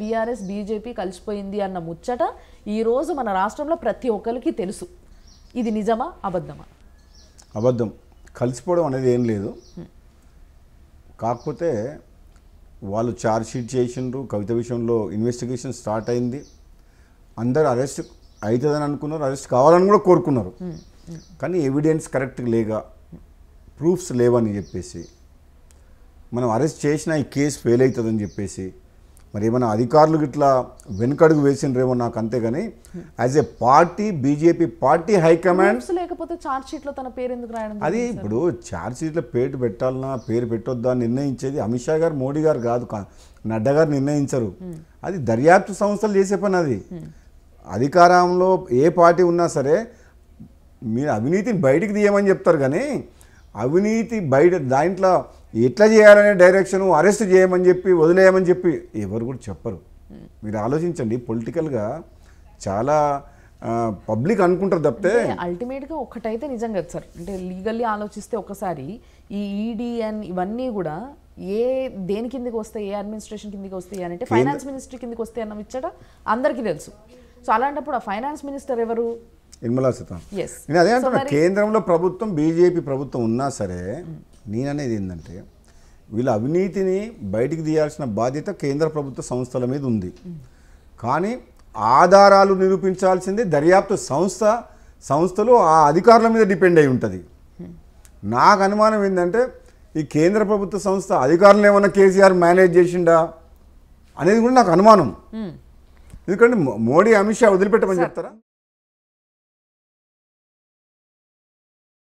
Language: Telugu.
బీఆర్ఎస్ బీజేపీ కలిసిపోయింది అన్న ముచ్చట ఈరోజు మన రాష్ట్రంలో ప్రతి ఒక్కరికి తెలుసు ఇది నిజమా అబద్ధమా అబద్ధం కలిసిపోవడం అనేది ఏం లేదు కాకపోతే వాళ్ళు షీట్ చేసిండ్రు కవిత విషయంలో ఇన్వెస్టిగేషన్ స్టార్ట్ అయింది అందరు అరెస్ట్ అవుతుందని అనుకున్నారు అరెస్ట్ కావాలని కూడా కోరుకున్నారు కానీ ఎవిడెన్స్ కరెక్ట్ లేగా ప్రూఫ్స్ లేవని చెప్పేసి మనం అరెస్ట్ చేసిన ఈ కేసు ఫెయిల్ అవుతుందని చెప్పేసి మరి ఏమైనా అధికారులు ఇట్లా వెనుకడుగు వేసిండ్రేమో నాకు అంతేగాని as a party BJP party high command లేకపోతే చార్జ్ షీట్లో తన పేరు ఎందుకు రాయడం అది ఇప్పుడు చార్జ్ షీట్లో పేరు పెట్టాలన్నా పేరు పెట్టొద్దా నిర్ణయించేది అమిత్ షా గారు మోడీ గారు కాదు నడ్డా గారు నిర్ణయించరు hmm. అది దర్యాప్తు సంస్థలు చేసే పని అది hmm. అధికారంలో ఏ పార్టీ ఉన్నా సరే మీరు అవినీతిని బయటికి తీయమని చెప్తారు కానీ అవినీతి బయట దాంట్లో ఇట్లా చేయాలనే డైరెక్షన్ అరెస్ట్ చేయమని చెప్పి వదిలేయమని చెప్పి ఎవరు కూడా చెప్పరు మీరు ఆలోచించండి పొలిటికల్గా చాలా పబ్లిక్ అనుకుంటారు తప్పితే అల్టిమేట్గా ఒకటైతే నిజం కదా సార్ అంటే లీగల్లీ ఆలోచిస్తే ఒకసారి ఈ ఈడీ e అండ్ ఇవన్నీ కూడా ఏ దేని కిందకి వస్తాయి ఏ అడ్మినిస్ట్రేషన్ కిందకి వస్తాయి అని అంటే ఫైనాన్స్ మినిస్టర్ కిందకి వస్తాయి అన్న ఇచ్చట అందరికీ తెలుసు సో అలాంటప్పుడు ఆ ఫైనాన్స్ మినిస్టర్ ఎవరు నిర్మలా సీతారామ్ నేను అదే అంటున్నా కేంద్రంలో ప్రభుత్వం బీజేపీ ప్రభుత్వం ఉన్నా సరే నేననేది ఏంటంటే వీళ్ళ అవినీతిని బయటికి తీయాల్సిన బాధ్యత కేంద్ర ప్రభుత్వ సంస్థల మీద ఉంది కానీ ఆధారాలు నిరూపించాల్సింది దర్యాప్తు సంస్థ సంస్థలు ఆ అధికారుల మీద డిపెండ్ అయి ఉంటుంది నాకు అనుమానం ఏంటంటే ఈ కేంద్ర ప్రభుత్వ సంస్థ అధికారులు ఏమన్నా కేసీఆర్ మేనేజ్ చేసిండా అనేది కూడా నాకు అనుమానం ఎందుకంటే మోడీ అమిత్ షా వదిలిపెట్టమని చెప్తారా